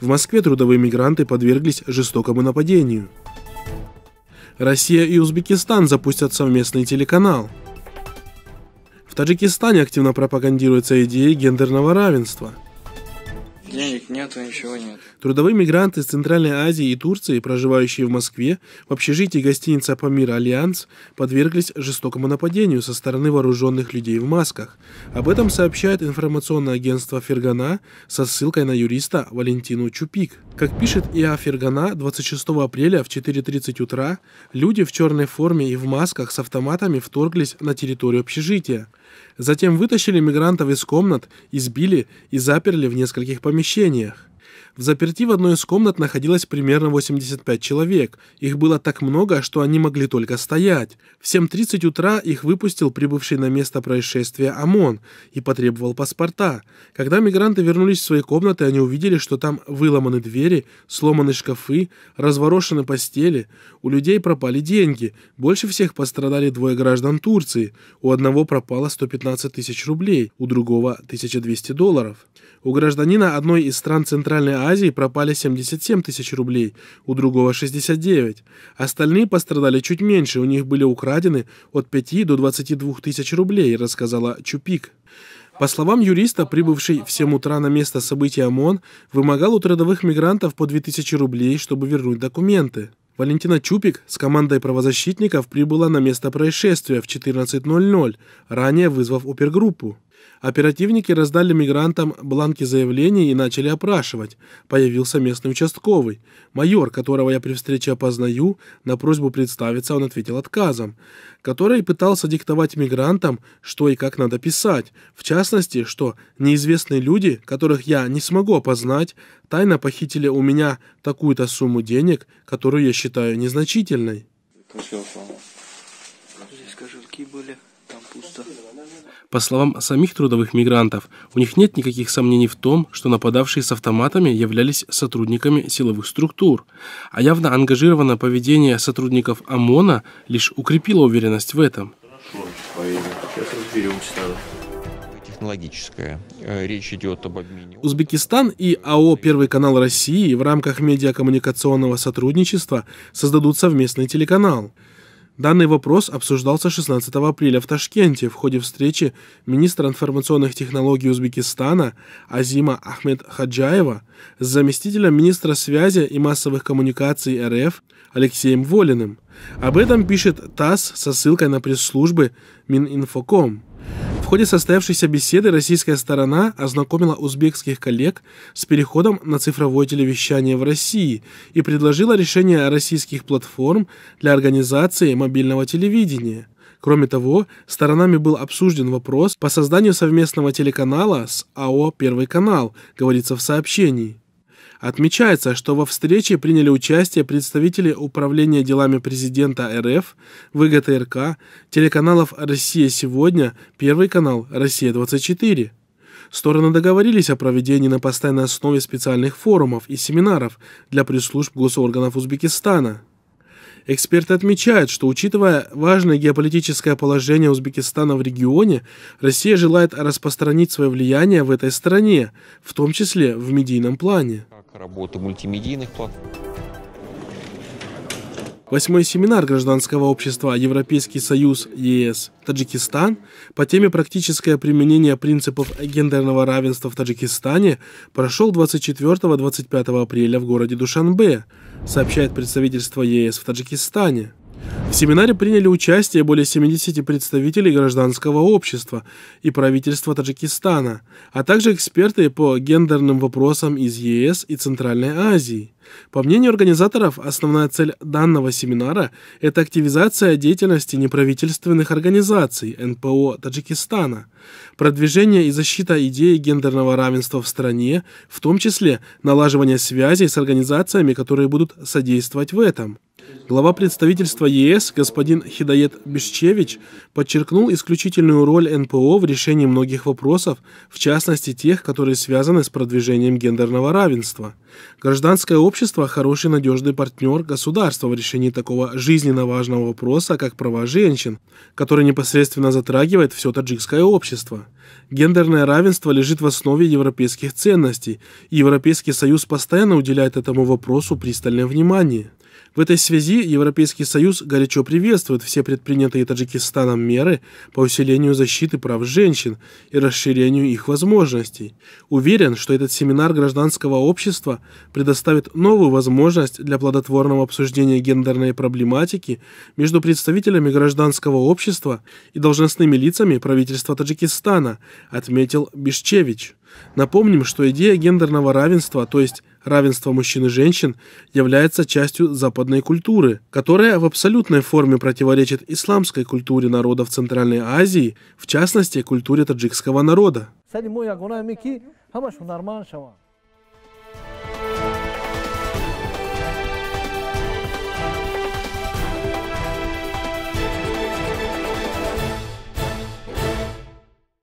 В Москве трудовые мигранты подверглись жестокому нападению. Россия и Узбекистан запустят совместный телеканал. В Таджикистане активно пропагандируется идея гендерного равенства – Денег нет, ничего нет. Трудовые мигранты из Центральной Азии и Турции, проживающие в Москве, в общежитии гостиницы «Апамир Альянс» подверглись жестокому нападению со стороны вооруженных людей в масках. Об этом сообщает информационное агентство «Фергана» со ссылкой на юриста Валентину Чупик. Как пишет ИА «Фергана», 26 апреля в 4.30 утра люди в черной форме и в масках с автоматами вторглись на территорию общежития. Затем вытащили мигрантов из комнат, избили и заперли в нескольких помещениях помещениях. В заперти в одной из комнат находилось примерно 85 человек. Их было так много, что они могли только стоять. В 7.30 утра их выпустил прибывший на место происшествия ОМОН и потребовал паспорта. Когда мигранты вернулись в свои комнаты, они увидели, что там выломаны двери, сломаны шкафы, разворошены постели. У людей пропали деньги. Больше всех пострадали двое граждан Турции. У одного пропало 115 тысяч рублей, у другого 1200 долларов. У гражданина одной из стран Центральной Центральной Азии пропали 77 тысяч рублей, у другого 69. Остальные пострадали чуть меньше, у них были украдены от 5 до 22 тысяч рублей, рассказала Чупик. По словам юриста, прибывший в 7 утра на место событий ОМОН вымогал у трудовых мигрантов по 2000 рублей, чтобы вернуть документы. Валентина Чупик с командой правозащитников прибыла на место происшествия в 14.00, ранее вызвав опергруппу. Оперативники раздали мигрантам бланки заявлений и начали опрашивать. Появился местный участковый. Майор, которого я при встрече опознаю, на просьбу представиться он ответил отказом, который пытался диктовать мигрантам, что и как надо писать. В частности, что неизвестные люди, которых я не смогу опознать, тайно похитили у меня такую-то сумму денег, которую я считаю незначительной. Здесь кошельки были. По словам самих трудовых мигрантов, у них нет никаких сомнений в том, что нападавшие с автоматами являлись сотрудниками силовых структур, а явно ангажированное поведение сотрудников ОМОНа лишь укрепило уверенность в этом. Технологическая. Э, речь идет об обмене. Узбекистан и АО «Первый канал России» в рамках медиакоммуникационного сотрудничества создадут совместный телеканал – Данный вопрос обсуждался 16 апреля в Ташкенте в ходе встречи министра информационных технологий Узбекистана Азима Ахмед Хаджаева с заместителем министра связи и массовых коммуникаций РФ Алексеем Волиным. Об этом пишет ТАСС со ссылкой на пресс-службы Мининфоком ходе состоявшейся беседы российская сторона ознакомила узбекских коллег с переходом на цифровое телевещание в России и предложила решение российских платформ для организации мобильного телевидения. Кроме того, сторонами был обсужден вопрос по созданию совместного телеканала с АО «Первый канал», говорится в сообщении. Отмечается, что во встрече приняли участие представители Управления делами президента РФ, ВГТРК, телеканалов «Россия сегодня», Первый канал «Россия-24». Стороны договорились о проведении на постоянной основе специальных форумов и семинаров для пресс-служб госорганов Узбекистана. Эксперты отмечают, что учитывая важное геополитическое положение Узбекистана в регионе, Россия желает распространить свое влияние в этой стране, в том числе в медийном плане работы мультимедийных платформ. Восьмой семинар гражданского общества Европейский Союз ЕС Таджикистан по теме «Практическое применение принципов гендерного равенства в Таджикистане» прошел 24-25 апреля в городе Душанбе, сообщает представительство ЕС в Таджикистане. В семинаре приняли участие более 70 представителей гражданского общества и правительства Таджикистана, а также эксперты по гендерным вопросам из ЕС и Центральной Азии. По мнению организаторов, основная цель данного семинара – это активизация деятельности неправительственных организаций НПО Таджикистана, продвижение и защита идеи гендерного равенства в стране, в том числе налаживание связей с организациями, которые будут содействовать в этом. Глава представительства ЕС господин Хидает Бишчевич подчеркнул исключительную роль НПО в решении многих вопросов, в частности тех, которые связаны с продвижением гендерного равенства. Гражданское общество – хороший надежный партнер государства в решении такого жизненно важного вопроса, как права женщин, который непосредственно затрагивает все таджикское общество. Гендерное равенство лежит в основе европейских ценностей, и Европейский Союз постоянно уделяет этому вопросу пристальное внимание. В этой связи Европейский Союз горячо приветствует все предпринятые Таджикистаном меры по усилению защиты прав женщин и расширению их возможностей. Уверен, что этот семинар гражданского общества предоставит новую возможность для плодотворного обсуждения гендерной проблематики между представителями гражданского общества и должностными лицами правительства Таджикистана, отметил Бишчевич. Напомним, что идея гендерного равенства, то есть равенство мужчин и женщин является частью западной культуры, которая в абсолютной форме противоречит исламской культуре народов Центральной Азии, в частности, культуре таджикского народа.